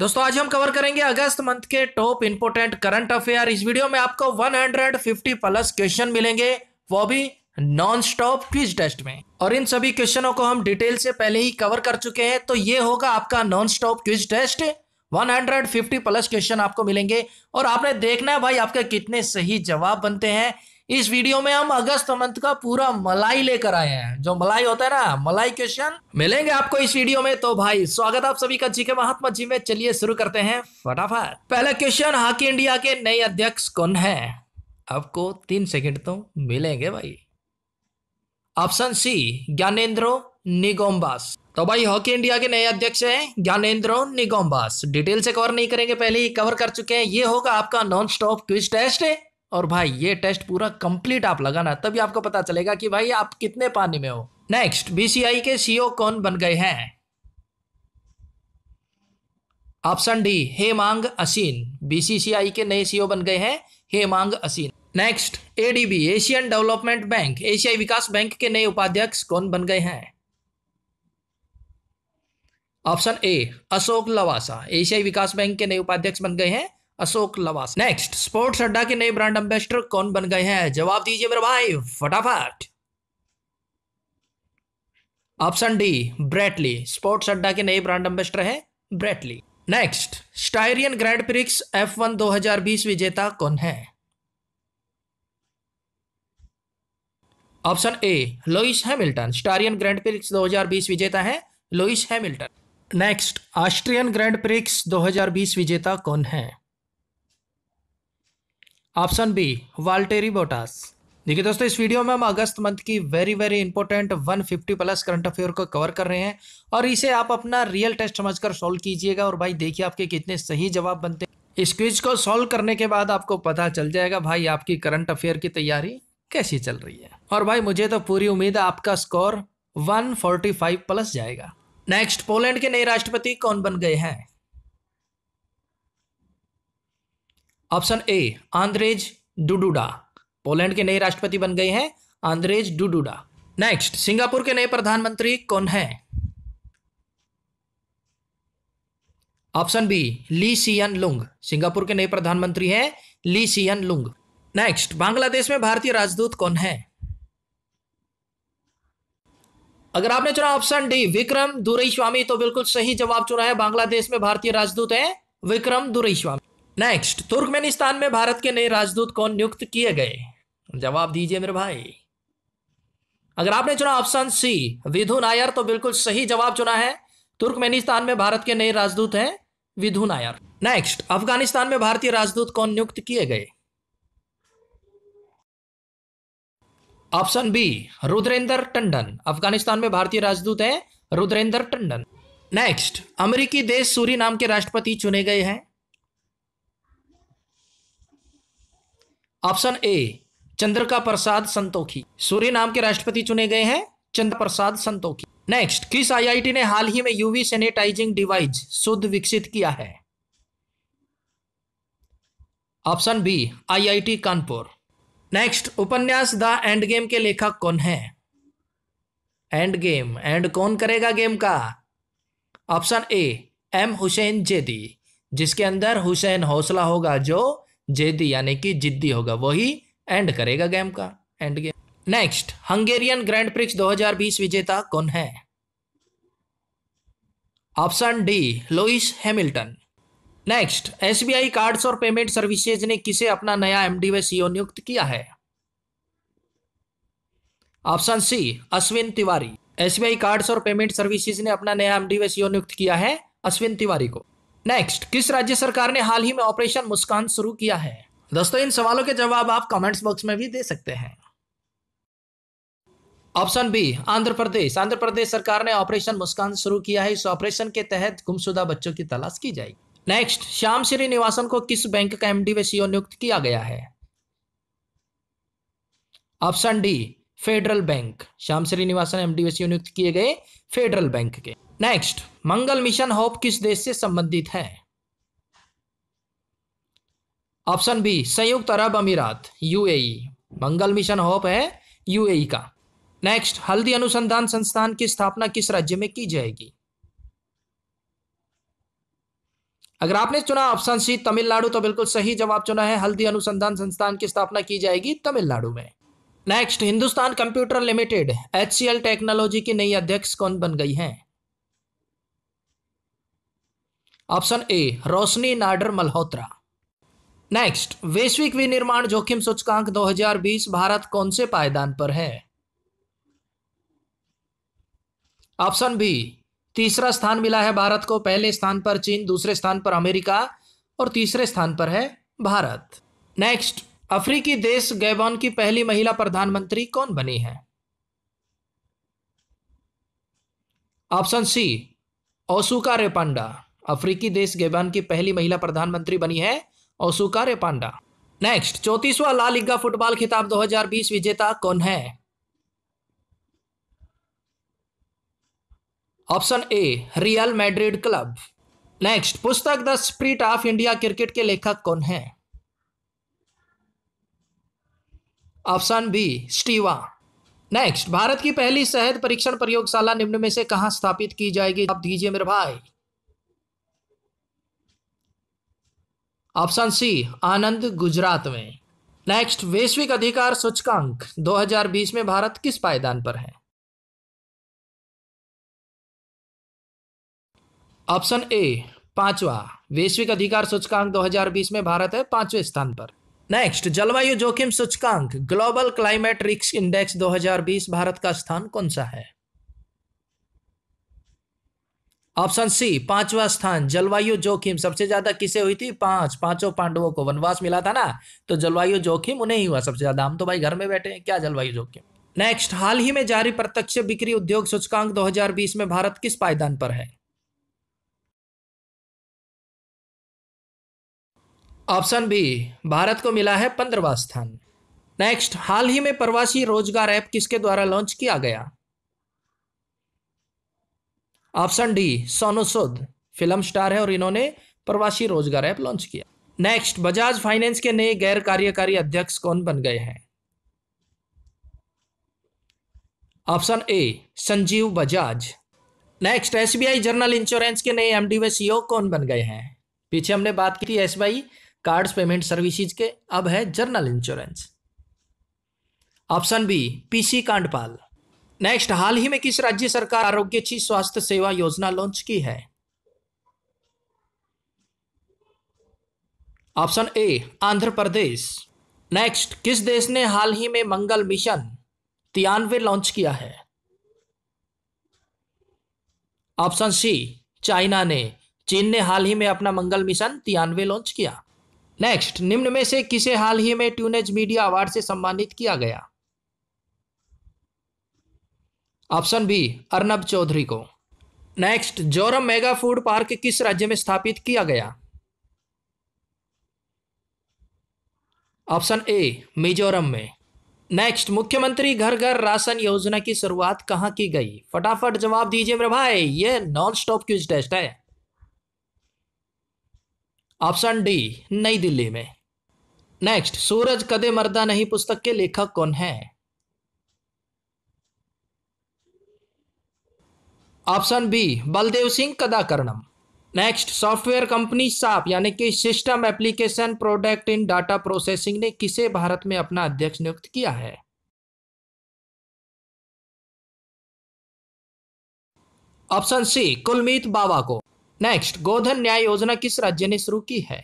दोस्तों आज हम कवर करेंगे अगस्त मंथ के टॉप इंपोर्टेंट करंट अफेयर इस वीडियो में आपको 150 प्लस क्वेश्चन मिलेंगे वो भी नॉन स्टॉप क्विज टेस्ट में और इन सभी क्वेश्चनों को हम डिटेल से पहले ही कवर कर चुके हैं तो ये होगा आपका non stop quiz test 150 plus question आपको मिलेंगे और आपने देखना है भाई आपके कितने सही जवाब बनते हैं इस वीडियो में हम अगस्त मंथ का पूरा मलाई लेकर आए हैं जो मलाई होता है ना मलाई क्वेश्चन मिलेंगे आपको इस वीडियो में तो भाई स्वागत आप सभी का जीके महात्मा जी में चलिए शुरू करते हैं फटाफट पहला क्वेश्चन हॉकी इंडिया के नए अध्यक्ष कौन है आपको तीन सेकंड तो मिलेंगे भाई ऑप्शन सी ज्ञानेन्द्रो निगोम्बास तो भाई हॉकी इंडिया के नए अध्यक्ष हैं ज्ञानेन्द्रो निगोम्बास डिटेल से कवर नहीं करेंगे पहले ही कवर कर चुके हैं ये होगा आपका नॉन स्टॉप क्विज टेस्ट है और भाई ये टेस्ट पूरा कंप्लीट आप लगाना तभी आपको पता चलेगा कि भाई आप कितने पानी में हो नेक्स्ट बीसीआई के सीईओ कौन बन गए हैं option D Hemang Asin BCCI के नए सीईओ बन गए हैं Hemang Asin next ADB Asian Development Bank एशियाई विकास बैंक के नए उपाध्यक्ष कौन बन गए हैं ऑप्शन ए अशोक लवासा एशियाई विकास बैंक के नए उपाध्यक्ष बन गए हैं अशोक लवास नेक्स्ट स्पोर्ट्स अड्डा के नए ब्रांड एम्बेसडर कौन बन गए हैं जवाब दीजिए मेरे भाई फटाफट option D Brett Lee sports Adda के नए ब्रांड एम्बेसडर हैं Brett Lee next Styrian Grand Prix F one दो हजार बीस विजेता कौन है option A Lewis Hamilton Styrian Grand Prix 2020 विजेता है Lewis Hamilton next Austrian Grand Prix 2020 विजेता कौन है ऑप्शन बी वाल्टेरी बोटास देखिए दोस्तों इस वीडियो में हम अगस्त मंथ की very very important 150 plus current affair को कवर कर रहे हैं और इसे आप अपना रियल टेस्ट समझकर सॉल्व कीजिएगा और भाई देखिए आपके कितने सही जवाब बनते हैं इस क्विज को सॉल्व करने के बाद आपको पता चल जाएगा भाई आपकी करंट अफेयर की तैयारी कैसी चल रही है और भाई मुझे तो पूरी उम्मीद है आपका स्कोर वन प्लस जाएगा नेक्स्ट पोलैंड के नए राष्ट्रपति कौन बन गए हैं option A Andrzej Duda Poland के नए राष्ट्रपति बन गए हैं आंद्रेज डुडुडा नेक्स्ट सिंगापुर के नए प्रधानमंत्री कौन है option B Lee Hsien Loong Singapore के नए प्रधानमंत्री हैं ली सियन लुंग नेक्स्ट बांग्लादेश में भारतीय राजदूत कौन है अगर आपने चुना ऑप्शन डी विक्रम दुरई तो बिल्कुल सही जवाब चुना है बांग्लादेश में भारतीय राजदूत है विक्रम दुरई नेक्स्ट तुर्कमेनिस्तान में भारत के नए राजदूत कौन नियुक्त किए गए जवाब दीजिए मेरे भाई अगर आपने चुना ऑप्शन सी विधु नायर तो बिल्कुल सही जवाब चुना है तुर्कमेनिस्तान में भारत के नए राजदूत हैं विधु नायर नेक्स्ट अफगानिस्तान में भारतीय राजदूत कौन नियुक्त किए गए ऑप्शन बी रुद्रेंद्र टंडन अफगानिस्तान में भारतीय राजदूत हैं रुद्रेंद्र टंडन नेक्स्ट अमेरिकी देश सूरी नाम के राष्ट्रपति चुने गए हैं ऑप्शन ए चंद्रका प्रसाद संतोखी सूर्य नाम के राष्ट्रपति चुने गए हैं चंद्र प्रसाद संतोखी नेक्स्ट किस आईआईटी ने हाल ही में यूवी सैनिटाइजिंग डिवाइस शुद्ध विकसित किया है option B IIT Kanpur next उपन्यास द एंड गेम के लेखक कौन है एंड गेम एंड कौन करेगा गेम का option A M Hussain Zaidi जिसके अंदर हुसैन हौसला होगा जो जेदी यानी कि जिद्दी होगा वही एंड करेगा गेम का end game next Hungarian Grand Prix 2020 विजेता कौन है option D Lewis Hamilton next SBI cards और पेमेंट सर्विसेज ने किसे अपना नया एमडी व सीओ नियुक्त किया है option C Ashwin Tiwari SBI cards और पेमेंट सर्विसेज ने अपना नया एमडी व सीओ नियुक्त किया है अश्विन तिवारी को नेक्स्ट किस राज्य सरकार ने हाल ही में ऑपरेशन मुस्कान शुरू किया है दोस्तों इन सवालों के जवाब आप कमेंट्स बॉक्स में भी दे सकते हैं ऑप्शन बी आंध्र प्रदेश आंध्र प्रदेश सरकार ने ऑपरेशन मुस्कान शुरू किया है इस ऑपरेशन के तहत गुमशुदा बच्चों की तलाश की जाएगी नेक्स्ट श्याम श्रीनिवासन को किस बैंक का एमडी व सीओ नियुक्त किया गया है option D federal bank Shyam Srinivasan MD व सीओ नियुक्त किए गए फेडरल बैंक के नेक्स्ट मंगल मिशन होप किस देश से संबंधित है ऑप्शन बी संयुक्त अरब अमीरात यूएई मंगल मिशन होप है यूएई का नेक्स्ट हल्दी अनुसंधान संस्थान की स्थापना किस राज्य में की जाएगी अगर आपने चुना ऑप्शन सी तमिलनाडु तो बिल्कुल सही जवाब चुना है हल्दी अनुसंधान संस्थान की स्थापना की जाएगी तमिलनाडु में next Hindustan computer limited H technology की नई अध्यक्ष कौन बन गई है option A Roshni Nadar Malhotra next वैश्विक विनिर्माण जोखिम सूचकांक 2020 भारत कौन से पायदान पर है ऑप्शन बी तीसरा स्थान मिला है भारत को पहले स्थान पर चीन दूसरे स्थान पर अमेरिका और तीसरे स्थान पर है भारत नेक्स्ट अफ्रीकी देश गैबॉन की पहली महिला प्रधानमंत्री कौन बनी है ऑप्शन सी ओसुका रेपांडा अफ्रीकी देश गेबान की पहली महिला प्रधानमंत्री बनी है रे पांडा नेक्स्ट चौतीसवा ला लिगा फुटबॉल खिताब 2020 विजेता कौन है option A real Madrid club next पुस्तक the spirit of India cricket के लेखक कौन है option B Steve Waugh next Bharat की पहली शहद परीक्षण प्रयोगशाला निम्न में से कहां स्थापित की जाएगी आप दीजिए मेरे भाई ऑप्शन सी आनंद गुजरात में नेक्स्ट वैश्विक अधिकार सूचकांक 2020 में भारत किस पायदान पर है ऑप्शन ए पांचवा वैश्विक अधिकार सूचकांक 2020 में भारत है पांचवें स्थान पर नेक्स्ट जलवायु जोखिम सूचकांक global climate risk index 2020 Bharat का स्थान कौन सा है ऑप्शन सी पांचवा स्थान जलवायु जोखिम सबसे ज्यादा किसे हुई थी पांच पांचों पांडवों को वनवास मिला था ना तो जलवायु जोखिम उन्हें ही हुआ सबसे ज्यादा हम तो भाई घर में बैठे हैं क्या जलवायु जोखिम नेक्स्ट हाल ही में जारी प्रत्यक्ष बिक्री उद्योग सूचकांक 2020 में भारत किस पायदान पर है ऑप्शन बी भारत को मिला है पंद्रवा स्थान नेक्स्ट हाल ही में प्रवासी रोजगार ऐप किसके द्वारा लॉन्च किया गया ऑप्शन डी सोनू सुद फिल्म स्टार है और इन्होंने प्रवासी रोजगार ऐप लॉन्च किया नेक्स्ट बजाज फाइनेंस के नए गैर कार्यकारी अध्यक्ष कौन बन गए हैं option A Sanjiv Bajaj next SBI general insurance के नए एमडी व सीईओ कौन बन गए हैं पीछे हमने बात की थी एसबीआई कार्ड्स पेमेंट सर्विसेज के अब है general insurance option B PC Kandpal next हाल ही में किस राज्य सरकार आरोग्य छी स्वास्थ्य सेवा योजना लॉन्च की है option A Andhra Pradesh next किस देश ने हाल ही में मंगल मिशन तियानवे लॉन्च किया है ऑप्शन सी चाइना ने चीन ने हाल ही में अपना मंगल मिशन तियानवे लॉन्च किया नेक्स्ट निम्न में से किसे हाल ही में ट्यूनेज मीडिया अवार्ड से सम्मानित किया गया ऑप्शन बी अर्नब चौधरी को next Zoram mega food park किस राज्य में स्थापित किया गया ऑप्शन ए मिजोरम में नेक्स्ट मुख्यमंत्री घर घर राशन योजना की शुरुआत कहां की गई फटाफट जवाब दीजिए मेरे भाई ये नॉन स्टॉप क्यूज टेस्ट है ऑप्शन डी नई दिल्ली में नेक्स्ट सूरज कदे मरदा नहीं पुस्तक के लेखक कौन है option B Baldev Singh Kadakaranam next software company SAP यानी कि system application product in data processing ने किसे भारत में अपना अध्यक्ष नियुक्त किया है ऑप्शन सी कुलमीत बाबा को नेक्स्ट गोधन न्याय योजना किस राज्य ने शुरू की है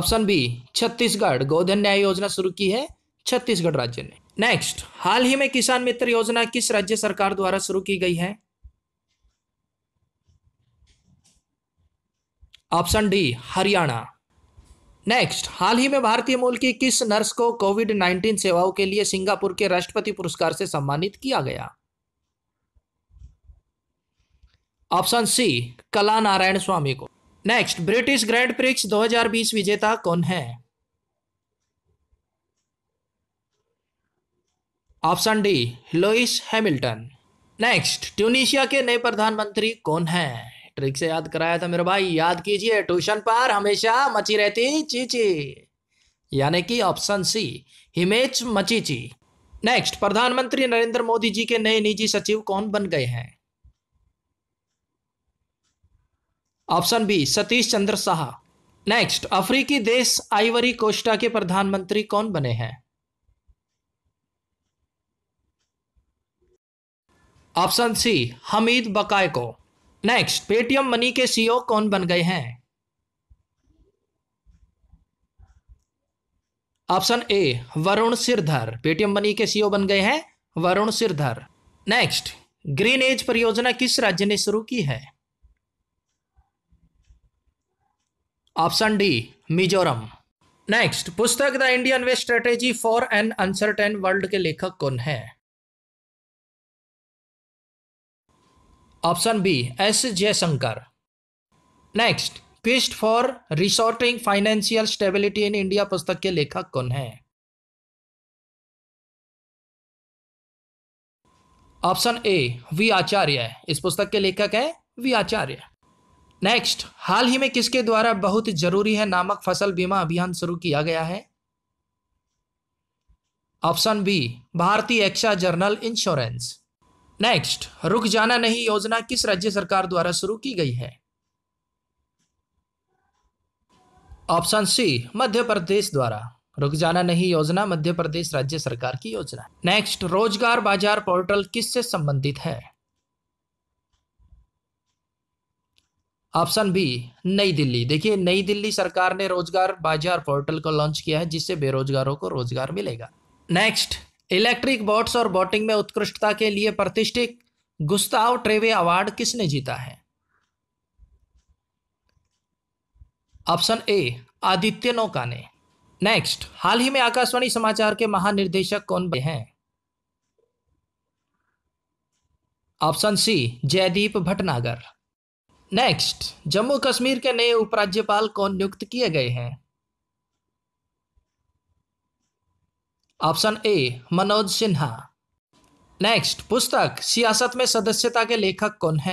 ऑप्शन बी छत्तीसगढ़ गोधन न्याय योजना शुरू की है छत्तीसगढ़ राज्य ने नेक्स्ट हाल ही में किसान मित्र योजना किस राज्य सरकार द्वारा शुरू की गई है ऑप्शन डी हरियाणा नेक्स्ट हाल ही में भारतीय मूल की किस नर्स को कोविड 19 सेवाओं के लिए सिंगापुर के राष्ट्रपति पुरस्कार से सम्मानित किया गया ऑप्शन सी कला नारायण स्वामी को नेक्स्ट ब्रिटिश ग्रैंड प्रिक्स 2020 विजेता कौन है option D Lewis Hamilton next Tunisia के नए प्रधानमंत्री कौन हैं ट्रिक से याद कराया था मेरे भाई याद कीजिए ट्यूशन पर हमेशा मची रहती चीची यानी कि ऑप्शन सी हिमेच मचीची नेक्स्ट प्रधानमंत्री नरेंद्र मोदी जी के नए निजी सचिव कौन बन गए हैं option B Satish Chandra Shah next अफ्रीकी देश आइवरी कोस्टा के प्रधानमंत्री कौन बने हैं ऑप्शन सी हमीद बकाय को नेक्स्ट पेटीएम मनी के सीईओ e कौन बन गए हैं option A Varun Sridhar Paytm money के सीईओ e बन गए हैं Varun Sridhar next green age परियोजना किस राज्य ने शुरू की है ऑप्शन डी मिजोरम नेक्स्ट पुस्तक the Indian way strategy for an uncertain world के लेखक कौन है option B S Jaishankar next quest for restoring financial stability in India पुस्तक के लेखक कौन है ऑप्शन ए वी आचार्य इस पुस्तक के लेखक है वी आचार्य नेक्स्ट हाल ही में किसके द्वारा बहुत जरूरी है नामक फसल बीमा अभियान शुरू किया गया है option B Bharti AXA general insurance next रुक जाना नहीं योजना किस राज्य सरकार द्वारा शुरू की गई है ऑप्शन सी मध्य प्रदेश द्वारा रुक जाना नहीं योजना मध्य प्रदेश राज्य सरकार की योजना नेक्स्ट रोजगार बाजार पोर्टल किससे संबंधित है ऑप्शन बी नई दिल्ली देखिए नई दिल्ली सरकार ने रोजगार बाजार पोर्टल को लॉन्च किया है जिससे बेरोजगारों को रोजगार मिलेगा नेक्स्ट इलेक्ट्रिक बोट्स और बोटिंग में उत्कृष्टता के लिए प्रतिष्ठित गुस्ताव ट्रेवे अवार्ड किसने जीता है ऑप्शन ए आदित्य नौका ने नेक्स्ट हाल ही में आकाशवाणी समाचार के महानिर्देशक कौन बने हैं option C Jaideep Bhatnagar next Jammu Kashmir के नए उपराज्यपाल कौन नियुक्त किए गए हैं option A Manoj Sinha next पुस्तक सियासत में सदस्यता के लेखक कौन है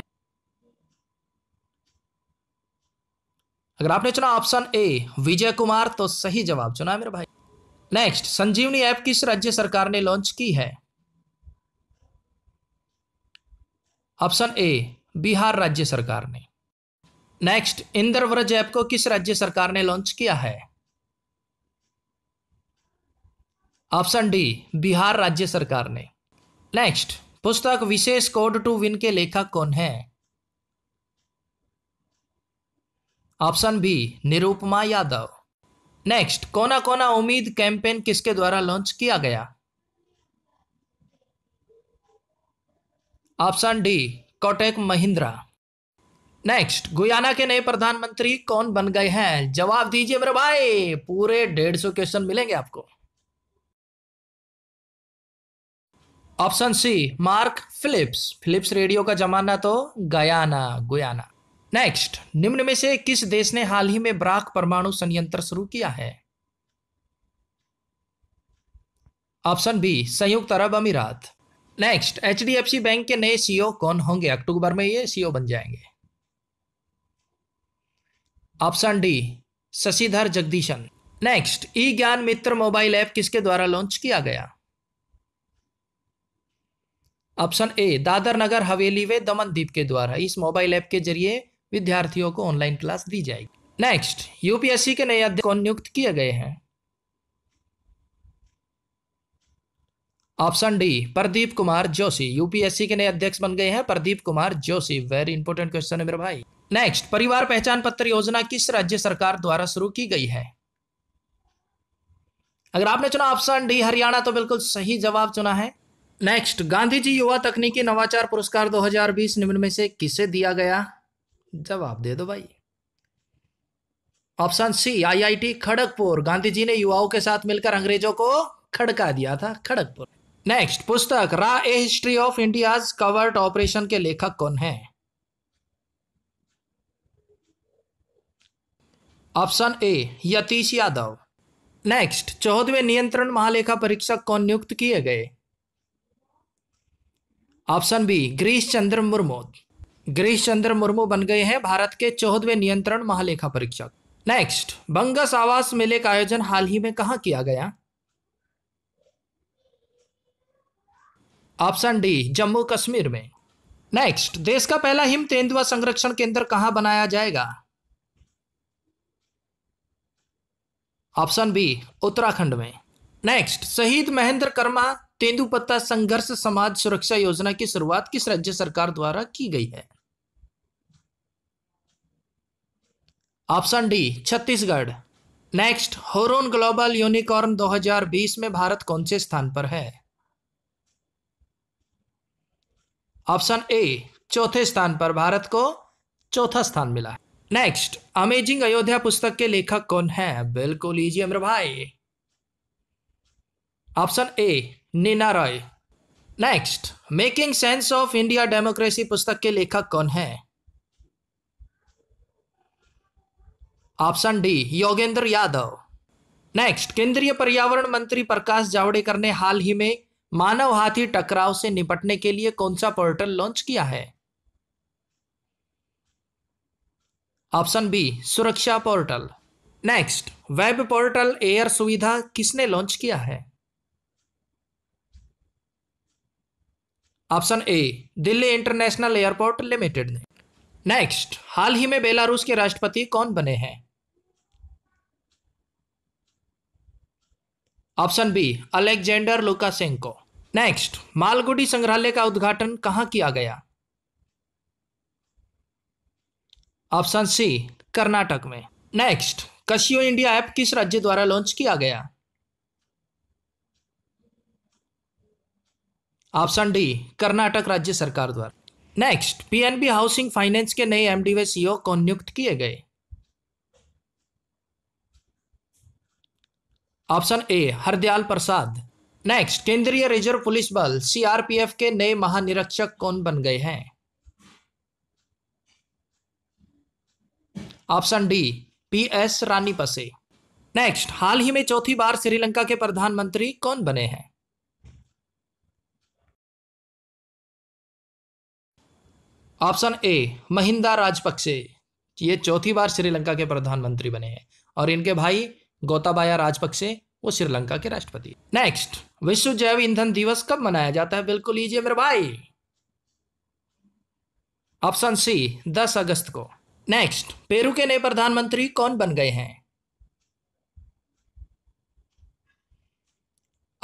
अगर आपने चुना ऑप्शन ए विजय कुमार तो सही जवाब चुना है मेरे भाई नेक्स्ट संजीवनी ऐप किस राज्य सरकार ने लॉन्च की है ऑप्शन ए बिहार राज्य सरकार ने नेक्स्ट इंद्रव्रज ऐप को किस राज्य सरकार ने लॉन्च किया है ऑप्शन डी बिहार राज्य सरकार ने नेक्स्ट पुस्तक विशेष कोड टू विन के लेखक कौन है option B Nirupama Yadav next कोना कोना उम्मीद कैंपेन किसके द्वारा लॉन्च किया गया option D Kotak Mahindra next Guyana के नए प्रधानमंत्री कौन बन गए हैं जवाब दीजिए मेरे भाई पूरे डेढ़ सौ क्वेश्चन मिलेंगे आपको option C Mark Phillips Phillips radio का जमाना तो गयाना गुयाना नेक्स्ट निम्न में से किस देश ने हाल ही में ब्राक परमाणु संयंत्र शुरू किया है ऑप्शन बी संयुक्त अरब अमीरात नेक्स्ट एच बैंक के नए सीईओ e कौन होंगे अक्टूबर में ये सीईओ e बन जाएंगे option D Sashidhar Jagdishan next E Gyan Mitra mobile app किसके द्वारा लॉन्च किया गया ऑप्शन ए दादर नगर हवेली व दमन द्वीप के द्वारा इस मोबाइल ऐप के जरिए विद्यार्थियों को ऑनलाइन क्लास दी जाएगी नेक्स्ट यूपीएससी के नए अध्यक्ष कौन नियुक्त किए गए हैं option D Pradeep Kumar Joshi UPSC के नए अध्यक्ष बन गए हैं Pradeep Kumar Joshi very important question है मेरे भाई नेक्स्ट परिवार पहचान पत्र योजना किस राज्य सरकार द्वारा शुरू की गई है अगर आपने चुना ऑप्शन डी हरियाणा तो बिल्कुल सही जवाब चुना है नेक्स्ट गांधी जी युवा तकनीकी नवाचार पुरस्कार 2020 निम्न में से किसे दिया गया जवाब दे दो भाई option C IIT Kharagpur Gandhi ji ने युवाओं के साथ मिलकर अंग्रेजों को खड़का दिया था खड़गपुर नेक्स्ट पुस्तक रा a history of India covert operation के लेखक कौन है option A Yatish Yadav next चौदहवें नियंत्रण महालेखा परीक्षक कौन नियुक्त किए गए ऑप्शन बी गिरीश चंद्र मुर्मू गिरीश चंद्र मुर्मू बन गए हैं भारत के चौदहवें नियंत्रण महालेखा परीक्षक नेक्स्ट बंगस आवास मेले का आयोजन हाल ही में कहा किया गया ऑप्शन डी जम्मू कश्मीर में नेक्स्ट देश का पहला हिम तेंदुआ संरक्षण केंद्र कहां बनाया जाएगा ऑप्शन बी उत्तराखंड में नेक्स्ट शहीद महेंद्र कर्मा तेंदुपत्ता संघर्ष समाज सुरक्षा योजना की शुरुआत किस राज्य सरकार द्वारा की गई है option D Chhattisgarh next Hurun global unicorn 2020 में भारत कौन से स्थान पर है ऑप्शन ए चौथे स्थान पर भारत को चौथा स्थान मिला नेक्स्ट अमेजिंग अयोध्या पुस्तक के लेखक कौन है बिल्कुल लीजिए अमर भाई option A Neena Roy next making sense of India democracy पुस्तक के लेखक कौन है option D Yogendra Yadav next केंद्रीय पर्यावरण मंत्री प्रकाश जावड़ेकर ने हाल ही में मानव हाथी टकराव से निपटने के लिए कौन सा पोर्टल लॉन्च किया है option B Suraksha portal next web portal air Suvidha किसने लॉन्च किया है option A Delhi international airport limited ने नेक्स्ट हाल ही में बेलारूस के राष्ट्रपति कौन बने हैं option B Alexander Lukashenko next Malgudi संग्रहालय का उद्घाटन कहां किया गया ऑप्शन सी कर्नाटक में नेक्स्ट कशियो इंडिया ऐप किस राज्य द्वारा लॉन्च किया गया ऑप्शन डी कर्नाटक राज्य सरकार द्वारा नेक्स्ट पीएनबी हाउसिंग फाइनेंस के नए एमडी व सीईओ कौन नियुक्त किए गए option A Hardayal Prasad next केंद्रीय रिजर्व पुलिस बल सीआरपीएफ के नए महानिरीक्षक कौन बन गए हैं option D P S Rani Pase next हाल ही में चौथी बार श्रीलंका के प्रधानमंत्री कौन बने हैं ऑप्शन ए महिंदा राजपक्षे ये चौथी बार श्रीलंका के प्रधानमंत्री बने हैं और इनके भाई गोताबाया राजपक्षे वो श्रीलंका के राष्ट्रपति नेक्स्ट विश्व जैव ईंधन दिवस कब मनाया जाता है बिल्कुल लीजिए मेरे भाई ऑप्शन सी दस अगस्त को नेक्स्ट पेरू के नए प्रधानमंत्री कौन बन गए हैं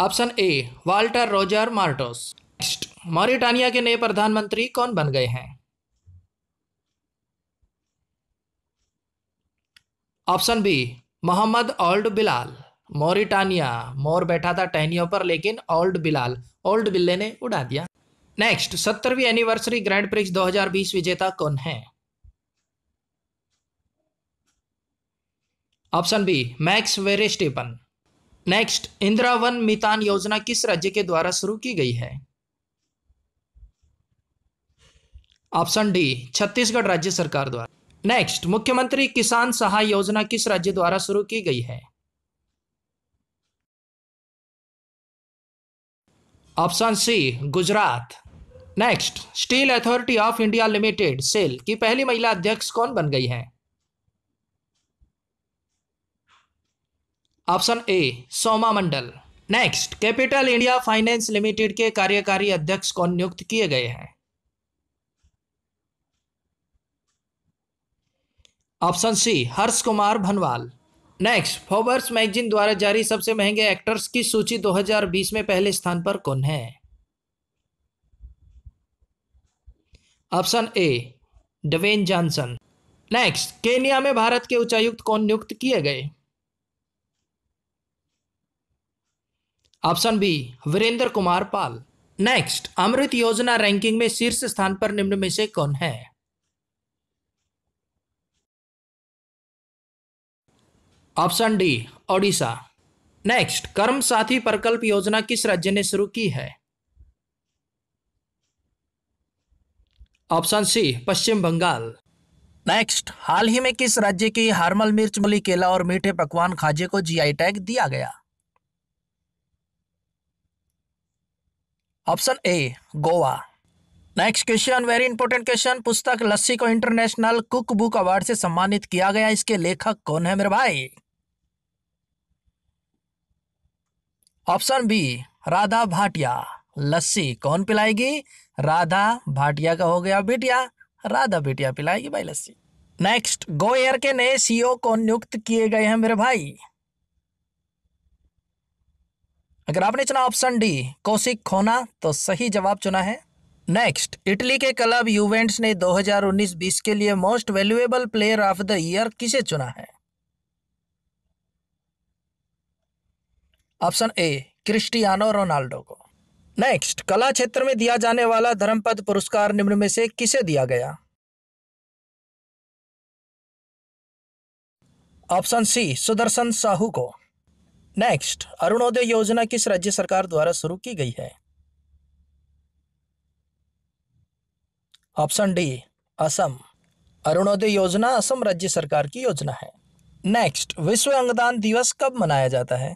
option A Walter Roger Martos next Mauritania के नए प्रधानमंत्री कौन बन गए हैं option B Mohamed Ould Bilal Mauritania मोर बैठा था टहनियों पर लेकिन ओल्ड बिलाल ओल्ड बिल्ले ने उड़ा दिया नेक्स्ट सत्तरवीं एनिवर्सरी ग्रैंड प्रिक्स 2020 विजेता कौन है ऑप्शन बी मैक्स वेरे नेक्स्ट इंदिरा वन मितान योजना किस राज्य के द्वारा शुरू की गई है ऑप्शन डी छत्तीसगढ़ राज्य सरकार द्वारा नेक्स्ट मुख्यमंत्री किसान सहाय योजना किस राज्य द्वारा शुरू की गई है option C Gujarat next steel authority of India limited SAIL की पहली महिला अध्यक्ष कौन बन गई है option A Soma Mondal next capital India finance limited के कार्यकारी अध्यक्ष कौन नियुक्त किए गए हैं option C Harsh Kumar Bhanwala next Forbes magazine द्वारा जारी सबसे महंगे एक्टर्स की सूची 2020 में पहले स्थान पर कौन है option A Dwayne Johnson next Kenya में भारत के उच्चायुक्त कौन नियुक्त किए गए option B Virendra Kumar Paul next Amrut योजना रैंकिंग में शीर्ष स्थान पर निम्न में से कौन है ऑप्शन डी ओडिशा नेक्स्ट कर्म साथी प्रकल्प योजना किस राज्य ने शुरू की है option C Paschim Bengal next हाल ही में किस राज्य की हार्मल मिर्च मली केला और मीठे पकवान खाजे को जीआई टैग दिया गया option A Goa next question very important question पुस्तक लस्सी को इंटरनेशनल कुक बुक अवार्ड से सम्मानित किया गया इसके लेखक कौन है मेरे भाई ऑप्शन बी राधा भाटिया लस्सी कौन पिलाएगी राधा भाटिया का हो गया बेटिया राधा बेटिया पिलाएगी भाई लस्सी नेक्स्ट गो एयर के नए सीईओ e को नियुक्त किए गए हैं मेरे भाई अगर आपने चुना ऑप्शन डी कौशिक खोना तो सही जवाब चुना है नेक्स्ट इटली के क्लब यूवेंट्स ने 2019-20 के लिए most valuable player of the year किसे चुना है ऑप्शन ए क्रिस्टियानो रोनाल्डो को नेक्स्ट कला क्षेत्र में दिया जाने वाला धर्मपद पुरस्कार निम्न में से किसे दिया गया ऑप्शन सी सुदर्शन साहू को नेक्स्ट अरुणोदय योजना किस राज्य सरकार द्वारा शुरू की गई है ऑप्शन डी असम अरुणोदय योजना असम राज्य सरकार की योजना है नेक्स्ट विश्व अंगदान दिवस कब मनाया जाता है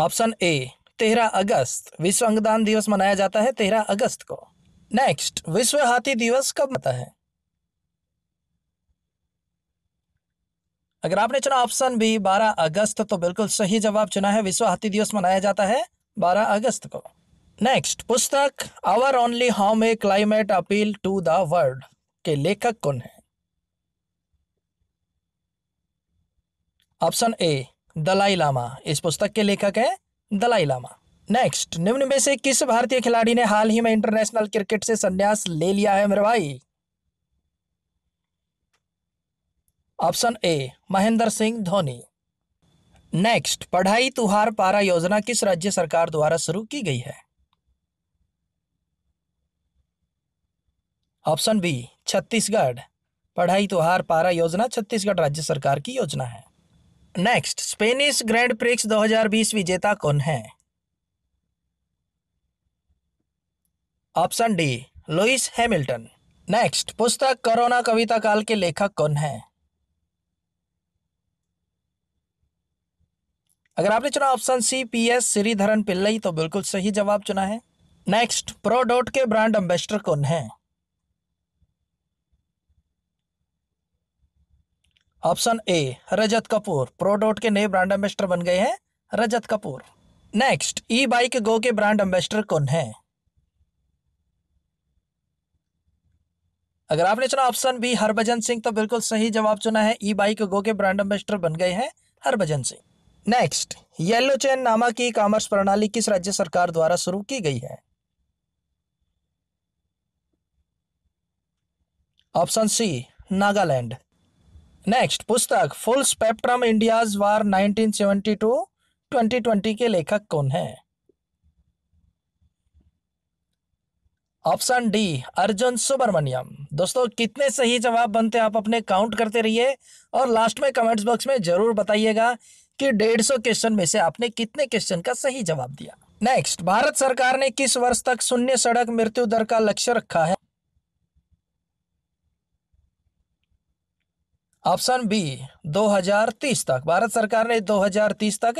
ऑप्शन ए तेरह अगस्त विश्व अंगदान दिवस मनाया जाता है तेरह अगस्त को नेक्स्ट विश्व हाथी दिवस कब मनाता है अगर आपने चुना ऑप्शन बी 12 अगस्त तो बिल्कुल सही जवाब चुना है विश्व हाथी दिवस मनाया जाता है 12 अगस्त को नेक्स्ट पुस्तक our only home a climate appeal to the world के लेखक कौन है ऑप्शन ए दलाई लामा इस पुस्तक के लेखक हैं दलाई लामा नेक्स्ट निम्न में से किस भारतीय खिलाड़ी ने हाल ही में इंटरनेशनल क्रिकेट से संन्यास ले लिया है मेरे भाई option A Mahendra Singh Dhoni next पढ़ाई तुहार पारा योजना किस राज्य सरकार द्वारा शुरू की गई है ऑप्शन बी छत्तीसगढ़ पढ़ाई तुहार पारा योजना छत्तीसगढ़ राज्य सरकार की योजना है नेक्स्ट स्पेनिश ग्रैंड प्रिक्स 2020 विजेता कौन है option D Lewis Hamilton next पुस्तक कोरोना कविता काल के लेखक कौन है अगर आपने चुना option C P S Sreedharan Pillai तो बिल्कुल सही जवाब चुना है नेक्स्ट प्रोडोट के ब्रांड एम्बेसडर कौन है ऑप्शन ए रजत कपूर प्रोडोट के नए ब्रांड एम्बेस्टर बन गए हैं Rajat Kapoor next e bike go के ब्रांड एम्बेस्टर कौन है अगर आपने चुना ऑप्शन बी हरभजन सिंह तो बिल्कुल सही जवाब चुना है ई बाइक गो के ब्रांड एम्बेस्टर बन गए हैं Harbhajan Singh next yellow chain नामक ई कॉमर्स प्रणाली किस राज्य सरकार द्वारा शुरू की गई है ऑप्शन सी नागालैंड नेक्स्ट पुस्तक फुल स्पेक्ट्रम इंडियाज वार 1972 2020 के लेखक कौन है ऑप्शन डी अर्जुन सुब्रमण्यम दोस्तों कितने सही जवाब बनते हैं आप अपने काउंट करते रहिए और लास्ट में कमेंट्स बॉक्स में जरूर बताइएगा कि डेढ़ सौ क्वेश्चन में से आपने कितने क्वेश्चन का सही जवाब दिया नेक्स्ट भारत सरकार ने किस वर्ष तक शून्य सड़क मृत्यु दर का लक्ष्य रखा है ऑप्शन बी 2030 तक भारत सरकार ने 2030 तक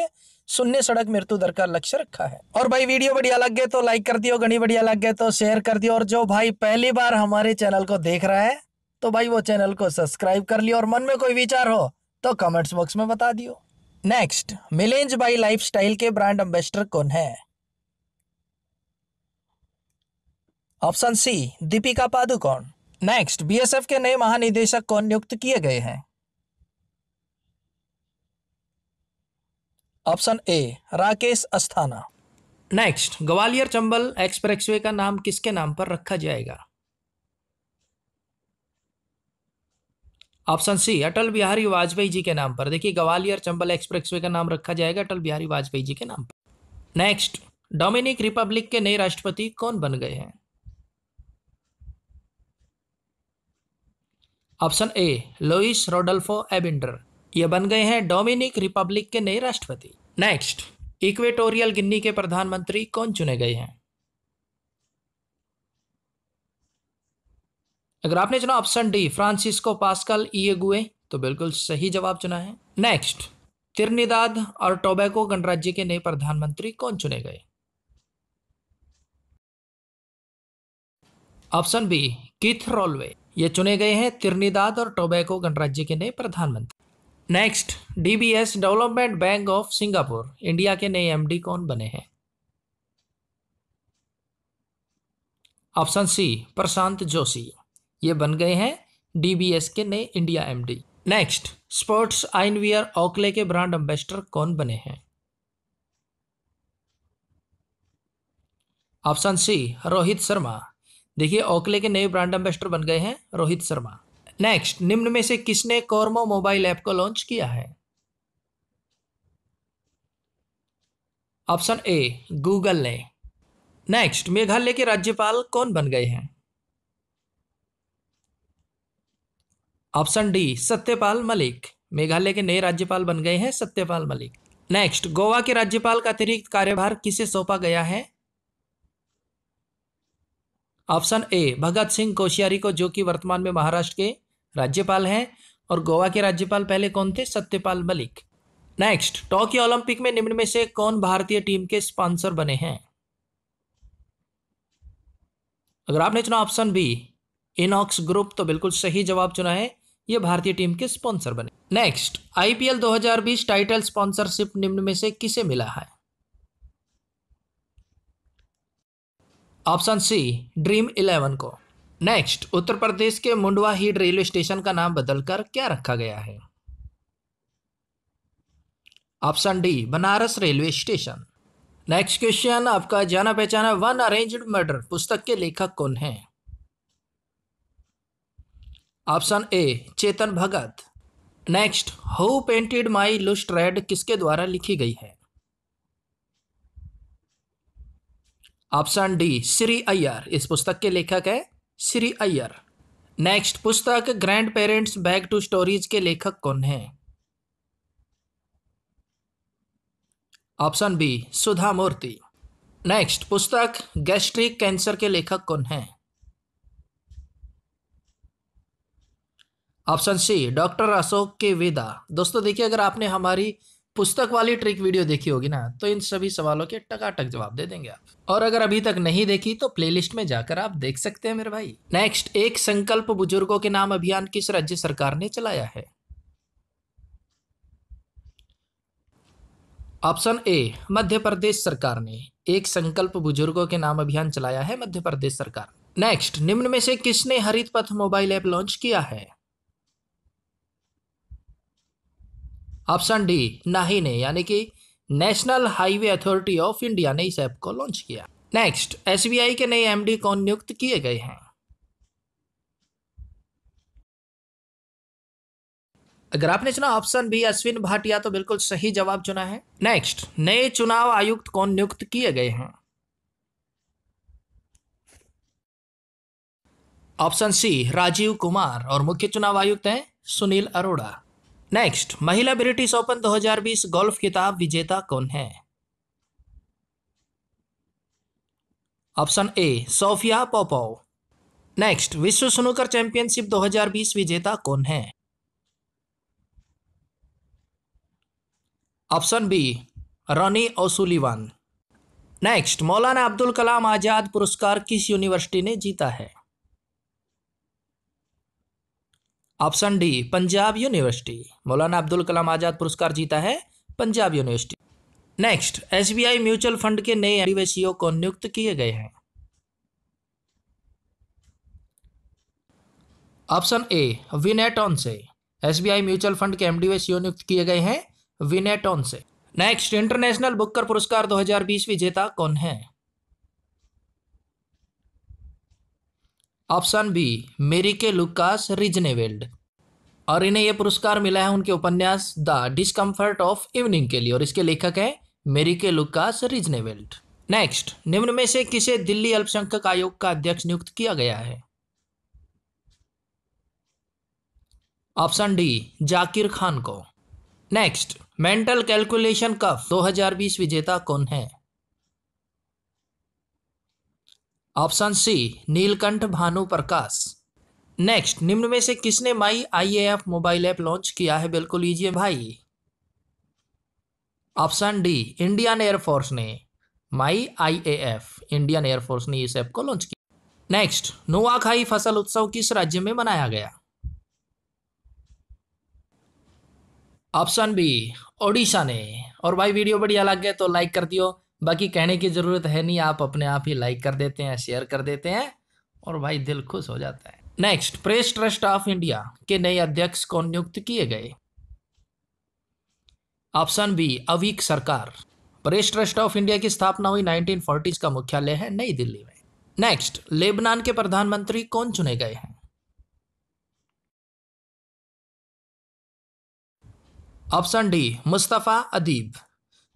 शून्य सड़क मृत्यु दर का लक्ष्य रखा है और भाई वीडियो बढ़िया लग गए तो लाइक कर दियो घनी बढ़िया लग गए तो शेयर कर दियो और जो भाई पहली बार हमारे चैनल को देख रहा है तो भाई वो चैनल को सब्सक्राइब कर लियो और मन में कोई विचार हो तो कमेंट्स बॉक्स में बता दियो नेक्स्ट मिलेंज बाई लाइफ के ब्रांड एम्बेसडर कौन है option C Deepika Padukone next BSF के नए महानिदेशक कौन नियुक्त किए गए हैं option A Rakesh Asthana next Gwalior Chambal expressway का नाम किसके नाम पर रखा जाएगा ऑप्शन सी अटल बिहारी वाजपेयी जी के नाम पर देखिए ग्वालियर चंबल एक्सप्रेसवे का नाम रखा जाएगा अटल बिहारी वाजपेयी जी के नाम पर नेक्स्ट डोमिनिक रिपब्लिक के नए राष्ट्रपति कौन बन गए हैं ऑप्शन ए लोइस रोडल्फो एबिंडर ये बन गए हैं डोमिनिक रिपब्लिक के नए राष्ट्रपति नेक्स्ट इक्वेटोरियल गिन्नी के प्रधानमंत्री कौन चुने गए हैं अगर आपने चुना option D Francisco Pascal Oyague तो बिल्कुल सही जवाब चुना है नेक्स्ट तिरनिदाद और टोबैको गणराज्य के नए प्रधानमंत्री कौन चुने गए ऑप्शन बी किथ रोलवे ये चुने गए हैं तिरनीदाद और टोबैको गणराज्य के नए प्रधानमंत्री next DBS development bank of Singapore India के नए एमडी कौन बने हैं ऑप्शन सी प्रशांत जोशी ये बन गए हैं डीबीएस के नए India MD next sports eyewear Oakley के ब्रांड एम्बेसडर कौन बने हैं ऑप्शन सी रोहित शर्मा देखिए ओकले के नए ब्रांड एम्बेसडर बन गए हैं रोहित शर्मा नेक्स्ट निम्न में से किसने कॉर्मो मोबाइल ऐप को लॉन्च किया है ऑप्शन ए गूगल ने नेक्स्ट मेघालय के राज्यपाल कौन बन गए हैं ऑप्शन डी सत्यपाल मलिक मेघालय के नए राज्यपाल बन गए हैं सत्यपाल मलिक नेक्स्ट गोवा के राज्यपाल का अतिरिक्त कार्यभार किसे सौंपा गया है ऑप्शन ए भगत सिंह कोश्यारी को जो कि वर्तमान में महाराष्ट्र के राज्यपाल हैं और गोवा के राज्यपाल पहले कौन थे Satyapal Malik next Tokyo Olympic में निम्न में से कौन भारतीय टीम के स्पॉन्सर बने हैं अगर आपने चुना ऑप्शन बी इनॉक्स ग्रुप तो बिल्कुल सही जवाब चुना है ये भारतीय टीम के स्पॉन्सर बने नेक्स्ट आईपीएल 2020 टाइटल स्पॉन्सरशिप निम्न में से किसे मिला है ऑप्शन सी ड्रीम इलेवन को नेक्स्ट उत्तर प्रदेश के मुंडवा हिड रेलवे स्टेशन का नाम बदलकर क्या रखा गया है option D Banaras railway station next question आपका जाना पहचाना वन अरेंज मर्डर पुस्तक के लेखक कौन है option A Chetan Bhagat next how painted my lust red किसके द्वारा लिखी गई है ऑप्शन डी श्री अय्यर इस पुस्तक के लेखक है श्री अय्यर नेक्स्ट पुस्तक grandparents bag of stories के लेखक कौन है option B Sudha Murty next पुस्तक गैस्ट्रिक कैंसर के लेखक कौन है ऑप्शन सी डॉक्टर अशोक के वेदा दोस्तों देखिए अगर आपने हमारी पुस्तक वाली ट्रिक वीडियो देखी होगी ना तो इन सभी सवालों के टकाटक जवाब दे देंगे आप और अगर अभी तक नहीं देखी तो प्लेलिस्ट में जाकर आप देख सकते हैं मेरे भाई नेक्स्ट एक संकल्प बुजुर्गों के नाम अभियान किस राज्य सरकार ने चलाया है ऑप्शन ए मध्य प्रदेश सरकार ने एक संकल्प बुजुर्गों के नाम अभियान चलाया है मध्य प्रदेश सरकार नेक्स्ट निम्न में से किसने हरित पथ मोबाइल ऐप लॉन्च किया है ऑप्शन डी नाही ने यानी कि national highway authority of India ने इस ऐप को लॉन्च किया नेक्स्ट एसबीआई के नए एमडी कौन नियुक्त किए गए हैं अगर आपने चुना ऑप्शन बी अश्विन भाटिया तो बिल्कुल सही जवाब चुना है नेक्स्ट नए चुनाव आयुक्त कौन नियुक्त किए गए हैं ऑप्शन सी राजीव कुमार और मुख्य चुनाव आयुक्त हैं सुनील अरोड़ा नेक्स्ट महिला ब्रिटिश ओपन 2020 गोल्फ खिताब विजेता कौन है option A Sophia Popov next विश्व सुनूकर चैंपियनशिप 2020 विजेता कौन है option B Ronnie O'Sullivan next Maulana Abdul कलाम आज़ाद पुरस्कार किस यूनिवर्सिटी ने जीता है ऑप्शन डी पंजाब यूनिवर्सिटी मौलाना अब्दुल कलाम आज़ाद पुरस्कार जीता है Punjab university next SBI mutual fund के नए निवेशियों को नियुक्त किए गए हैं ऑप्शन ए विनेटॉन से एसबीआई म्यूचुअल फंड के एमडीवेशियो नियुक्त किए गए हैं विनेटॉन से नेक्स्ट इंटरनेशनल बुकर पुरस्कार 2020 विजेता कौन है ऑप्शन बी मेरी के लुकास रिजनेवेल्ड और इन्हें यह पुरस्कार मिला है उनके उपन्यास द डिस्कम्फर्ट ऑफ इवनिंग के लिए और इसके लेखक हैं मेरी के लुकास रिजनेवेल्ड नेक्स्ट निम्न में से किसे दिल्ली अल्पसंख्यक आयोग का अध्यक्ष नियुक्त किया गया है ऑप्शन डी जाकिर खान को नेक्स्ट मेंटल कैलकुलेशन कफ 2020 विजेता कौन है option C Neelakantha Bhanu Prakash next निम्न में से किसने my I F mobile app launch किया है बिल्कुल लीजिए भाई ऑप्शन डी इंडियन एयरफोर्स ने my I F Indian air force ने इस ऐप को लॉन्च किया नेक्स्ट नोआखाई फसल उत्सव किस राज्य में मनाया गया ऑप्शन बी ओडिशा ने और भाई वीडियो बढ़िया लग गया तो लाइक कर दियो बाकी कहने की ज़रूरत है नहीं आप अपने आप ही लाइक कर देते हैं शेयर कर देते हैं और भाई दिल खुश हो जाता है next press trust of India के नए अध्यक्ष कौन नियुक्त किए गए ऑप्शन बी अवीक सरकार प्रेस ट्रस्ट ऑफ इंडिया की स्थापना हुई नाइनटीन का मुख्यालय है नई दिल्ली में नेक्स्ट लेबनान के प्रधानमंत्री कौन चुने गए हैं ऑप्शन डी मुस्तफ़ा अदीब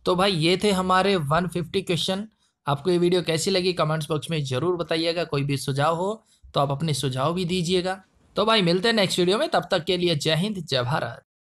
तो भाई ये थे हमारे 150 क्वेश्चन आपको ये वीडियो कैसी लगी कमेंट्स बॉक्स में ज़रूर बताइएगा कोई भी सुझाव हो तो आप अपने सुझाव भी दीजिएगा तो भाई मिलते हैं नेक्स्ट वीडियो में तब तक के लिए जय हिंद जय भारत